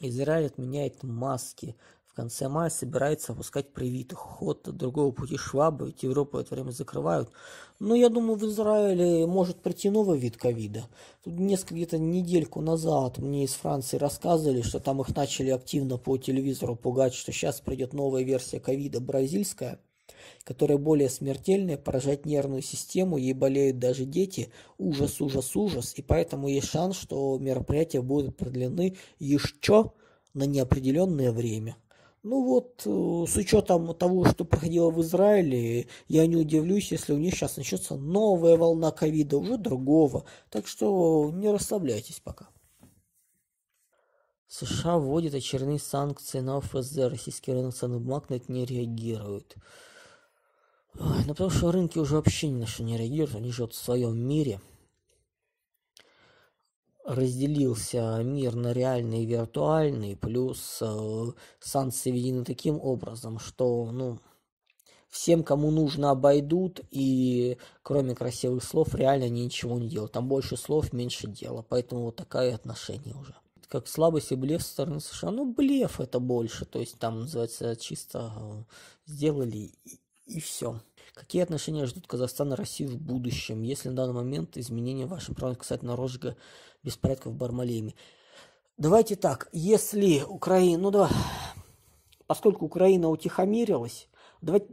Израиль отменяет маски. В конце мая собирается опускать привитых. Ход другого пути швабы, ведь Европу это время закрывают. Но я думаю, в Израиле может прийти новый вид ковида. Тут несколько где-то недельку назад мне из Франции рассказывали, что там их начали активно по телевизору пугать, что сейчас придет новая версия ковида бразильская – которые более смертельны, поражают нервную систему, ей болеют даже дети. Ужас, ужас, ужас. И поэтому есть шанс, что мероприятия будут продлены еще на неопределенное время. Ну вот, э, с учетом того, что проходило в Израиле, я не удивлюсь, если у них сейчас начнется новая волна ковида, уже другого. Так что не расслабляйтесь пока. США вводят очередные санкции на ФСЗ. Российский рынок ценных бумаг на это не реагирует. Но потому что рынки уже вообще ни на что не реагируют, они живут в своем мире. Разделился мир на реальный и виртуальный, плюс э, санкции введены таким образом, что, ну, всем, кому нужно, обойдут, и кроме красивых слов реально ничего не делают. Там больше слов, меньше дела, поэтому вот такое отношение уже. Как слабость и блеф со стороны США, ну блеф это больше, то есть там называется чисто э, сделали и все. Какие отношения ждут Казахстан и Россию в будущем, если на данный момент изменения в вашем праве касательно розжига беспорядков в Бармалеме? Давайте так, если Украина, ну да, поскольку Украина утихомирилась, давайте,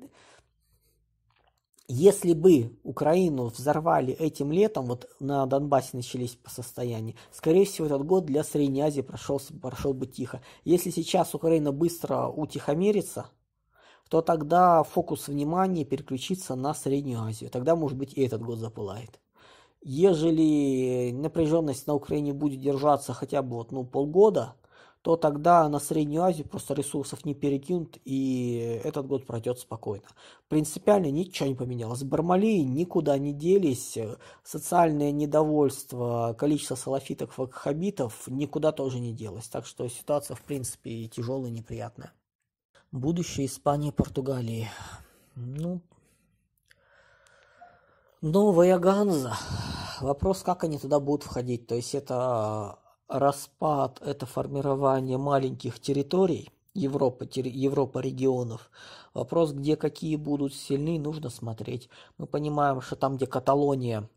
если бы Украину взорвали этим летом, вот на Донбассе начались по состоянию, скорее всего, этот год для Средней Азии прошел, прошел бы тихо. Если сейчас Украина быстро утихомирится, то тогда фокус внимания переключится на Среднюю Азию. Тогда, может быть, и этот год запылает. Ежели напряженность на Украине будет держаться хотя бы вот, ну, полгода, то тогда на Среднюю Азию просто ресурсов не перекинут, и этот год пройдет спокойно. Принципиально ничего не поменялось. Бармалеи никуда не делись, социальное недовольство, количество салафиток, вакхабитов никуда тоже не делось. Так что ситуация, в принципе, тяжелая и неприятная. Будущее Испании и Португалии. Ну, новая Ганза. Вопрос, как они туда будут входить. То есть это а, распад, это формирование маленьких территорий Европы, тери, Европа регионов. Вопрос, где какие будут сильны, нужно смотреть. Мы понимаем, что там, где Каталония,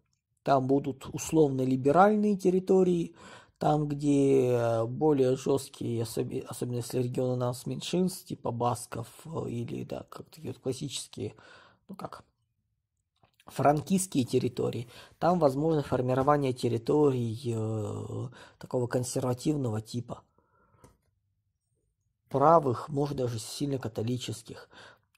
там будут условно либеральные территории – там, где более жесткие, особенно если регионы у нас меньшинств, типа басков э, или да, как такие вот классические, ну как, франкистские территории, там возможно формирование территорий э, такого консервативного типа правых, может даже сильно католических.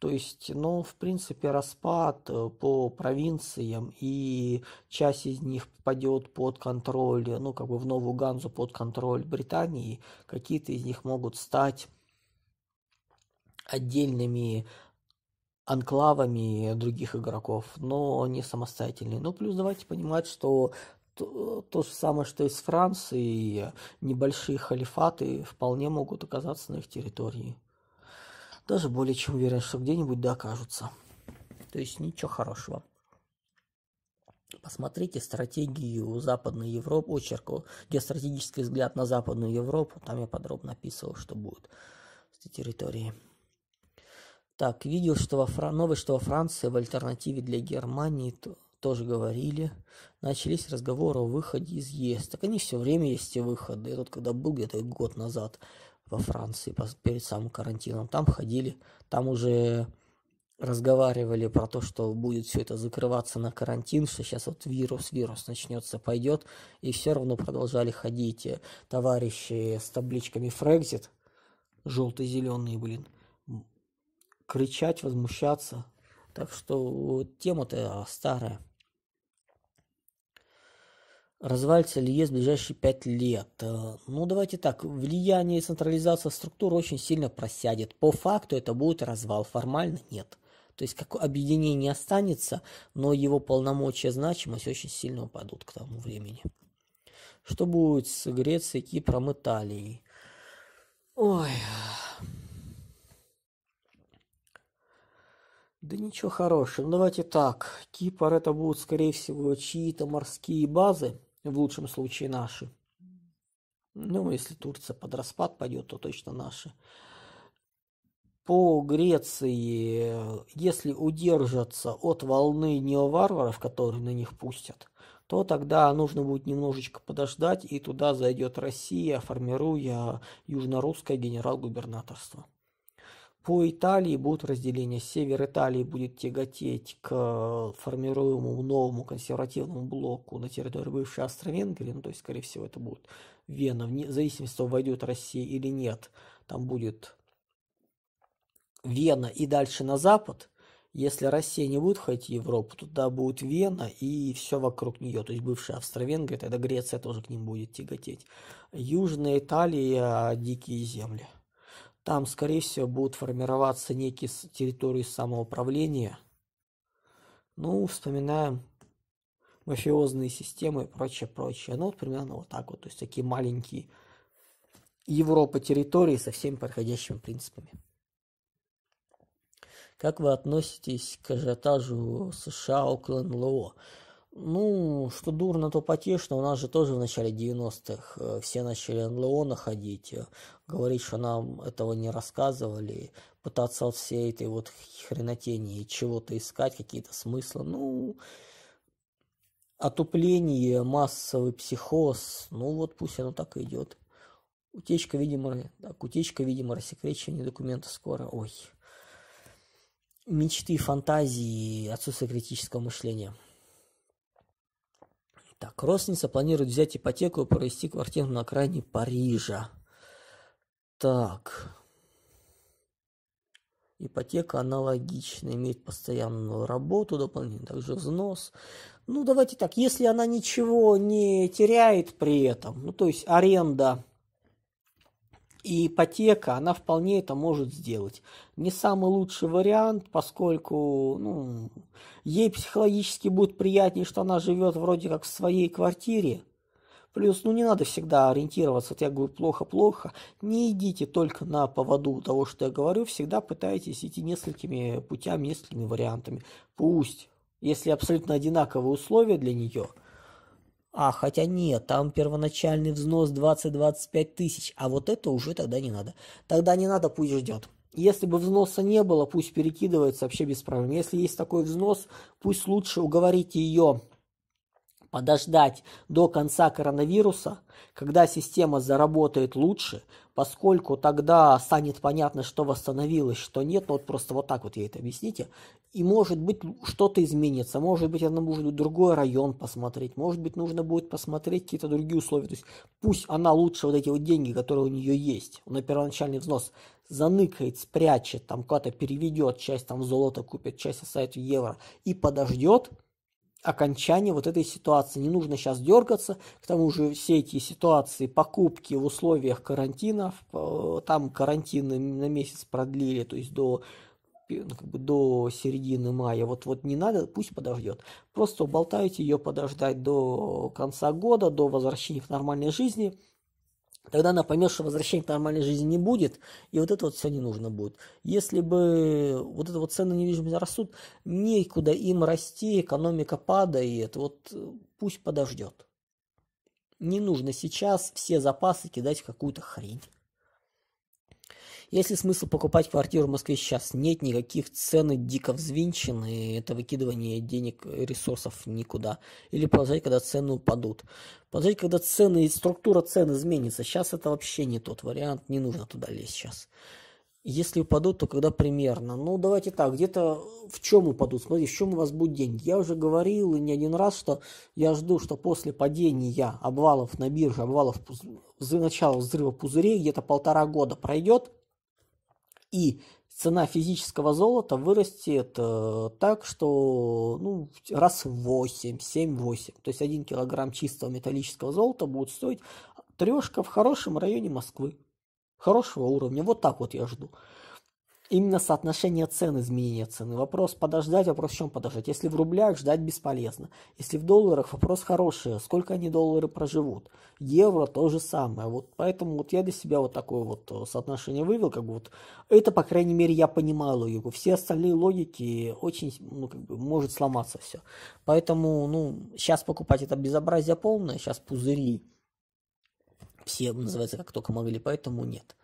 То есть, ну, в принципе, распад э, по провинциям, и часть из них попадет под контроль, ну, как бы в новую Ганзу под контроль Британии, какие-то из них могут стать отдельными анклавами других игроков, но не самостоятельные. Ну, плюс давайте понимать, что то, то же самое, что и с Францией, небольшие халифаты вполне могут оказаться на их территории. Даже более чем уверен, что где-нибудь докажутся. То есть ничего хорошего. Посмотрите стратегию Западной Европы, очерку, где стратегический взгляд на Западную Европу, там я подробно описывал, что будет с этой территорией. Так, видел, что во Фран... новость, что во Франции в альтернативе для Германии то... тоже говорили. Начались разговоры о выходе из ЕС. Так они все время есть эти выходы. Я тут когда был где-то год назад, во Франции перед самым карантином. Там ходили, там уже разговаривали про то, что будет все это закрываться на карантин, что сейчас вот вирус, вирус начнется, пойдет, и все равно продолжали ходить э, товарищи с табличками Фрекзит, желто-зеленые, блин, кричать, возмущаться. Так что тема-то старая развалится ли ЕС в ближайшие пять лет. Э, ну, давайте так, влияние и централизация структур очень сильно просядет. По факту это будет развал, формально нет. То есть как объединение останется, но его полномочия, значимость очень сильно упадут к тому времени. Что будет с Грецией, Кипром, Италией? Ой. Да ничего хорошего. Ну, давайте так. Кипр это будут, скорее всего, чьи-то морские базы в лучшем случае наши. Ну, если Турция под распад пойдет, то точно наши. По Греции, если удержаться от волны неоварваров, которые на них пустят, то тогда нужно будет немножечко подождать, и туда зайдет Россия, формируя южнорусское генерал-губернаторство. По Италии будут разделения. Север Италии будет тяготеть к э, формируемому новому консервативному блоку на территории бывшей Австро-Венгрии. Ну, то есть, скорее всего, это будет Вена. В зависимости, войдет Россия или нет, там будет Вена и дальше на запад. Если Россия не будет ходить в Европу, туда будет Вена и все вокруг нее, то есть бывшая Австро-Венгрия, тогда Греция тоже к ним будет тяготеть. Южная Италия, а дикие земли. Там, скорее всего, будут формироваться некие территории самоуправления. Ну, вспоминаем мафиозные системы и прочее, прочее. Ну, вот примерно вот так вот. То есть такие маленькие Европа территории со всеми подходящими принципами. Как вы относитесь к ажиотажу США около НЛО? Ну, что дурно, то потешно. У нас же тоже в начале 90-х э, все начали НЛО находить, э, говорить, что нам этого не рассказывали, пытаться от всей этой вот хренотени чего-то искать, какие-то смыслы. Ну, отупление, массовый психоз, ну вот пусть оно так и идет. Утечка, видимо, так, утечка, видимо, рассекречивание документов скоро. Ой. Мечты, фантазии, отсутствие критического мышления – Кросница планирует взять ипотеку и провести квартиру на окраине Парижа. Так. Ипотека аналогичная имеет постоянную работу, дополнительный также взнос. Ну, давайте так, если она ничего не теряет при этом, ну, то есть аренда и ипотека, она вполне это может сделать. Не самый лучший вариант, поскольку ну, ей психологически будет приятнее, что она живет вроде как в своей квартире. Плюс, ну не надо всегда ориентироваться, вот я говорю плохо-плохо, не идите только на поводу того, что я говорю, всегда пытайтесь идти несколькими путями, несколькими вариантами. Пусть, если абсолютно одинаковые условия для нее – а, хотя нет, там первоначальный взнос 20-25 тысяч, а вот это уже тогда не надо. Тогда не надо, пусть ждет. Если бы взноса не было, пусть перекидывается вообще без проблем. Если есть такой взнос, пусть лучше уговорите ее подождать до конца коронавируса, когда система заработает лучше, поскольку тогда станет понятно, что восстановилось, что нет, ну вот просто вот так вот ей это объясните, и может быть что-то изменится, может быть она может другой район посмотреть, может быть нужно будет посмотреть какие-то другие условия, то есть пусть она лучше вот эти вот деньги, которые у нее есть, на первоначальный взнос, заныкает, спрячет, там куда-то переведет, часть там в золото купит, часть оставит в евро и подождет, окончания вот этой ситуации. Не нужно сейчас дергаться, к тому же все эти ситуации покупки в условиях карантина э, там карантин на месяц продлили, то есть до ну, как бы до середины мая, вот, вот не надо, пусть подождет. Просто болтайте ее подождать до конца года, до возвращения к нормальной жизни – Тогда она поймет, что возвращения к нормальной жизни не будет, и вот это вот все не нужно будет. Если бы вот это вот цены недвижимости растут, некуда им расти, экономика падает, вот пусть подождет. Не нужно сейчас все запасы кидать в какую-то хрень. Если смысл покупать квартиру в Москве сейчас? Нет никаких цены дико взвинчены, это выкидывание денег, э, ресурсов никуда. Или подождать, когда цены упадут. Подождать, когда цены и структура цен изменится. Сейчас это вообще не тот вариант, не нужно туда лезть сейчас. Если упадут, то когда примерно? Ну, давайте так, где-то в чем упадут? Смотри, в чем у вас будут деньги? Я уже говорил не один раз, что я жду, что после падения обвалов на бирже, обвалов, начала взрыва пузырей, где-то полтора года пройдет, и цена физического золота вырастет э, так, что ну, раз в 8, 7, 8. То есть 1 килограмм чистого металлического золота будет стоить трешка в хорошем районе Москвы. Хорошего уровня. Вот так вот я жду именно соотношение цен, изменение цены. Вопрос подождать, вопрос в чем подождать. Если в рублях ждать бесполезно. Если в долларах, вопрос хороший, сколько они доллары проживут. Евро то же самое. Вот поэтому вот я для себя вот такое вот э, соотношение вывел, как бы вот это, по крайней мере, я понимаю логику. Все остальные логики очень, ну, как бы, может сломаться все. Поэтому, ну, сейчас покупать это безобразие полное, сейчас пузыри все, называется, как только могли, поэтому нет.